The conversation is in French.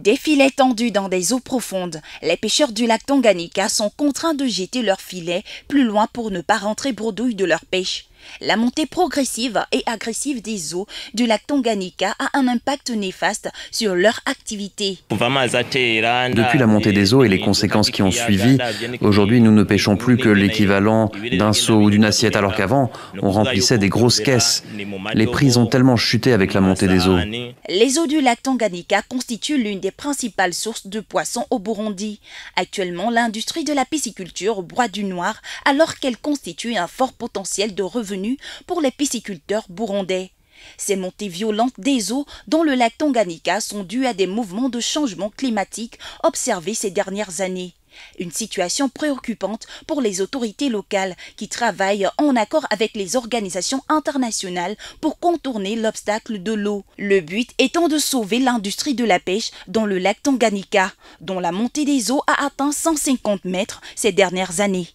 Des filets tendus dans des eaux profondes, les pêcheurs du lac Tanganyika sont contraints de jeter leurs filets plus loin pour ne pas rentrer bredouille de leur pêche. La montée progressive et agressive des eaux du lac Tanganyika a un impact néfaste sur leur activité. Depuis la montée des eaux et les conséquences qui ont suivi, aujourd'hui nous ne pêchons plus que l'équivalent d'un seau ou d'une assiette alors qu'avant on remplissait des grosses caisses. Les prises ont tellement chuté avec la montée des eaux. Les eaux du lac Tanganyika constituent l'une des principales sources de poissons au Burundi. Actuellement, l'industrie de la pisciculture broie du noir alors qu'elle constitue un fort potentiel de revenus pour les pisciculteurs burundais. Ces montées violentes des eaux dans le lac Tanganyika sont dues à des mouvements de changement climatique observés ces dernières années. Une situation préoccupante pour les autorités locales qui travaillent en accord avec les organisations internationales pour contourner l'obstacle de l'eau. Le but étant de sauver l'industrie de la pêche dans le lac Tanganyika, dont la montée des eaux a atteint 150 mètres ces dernières années.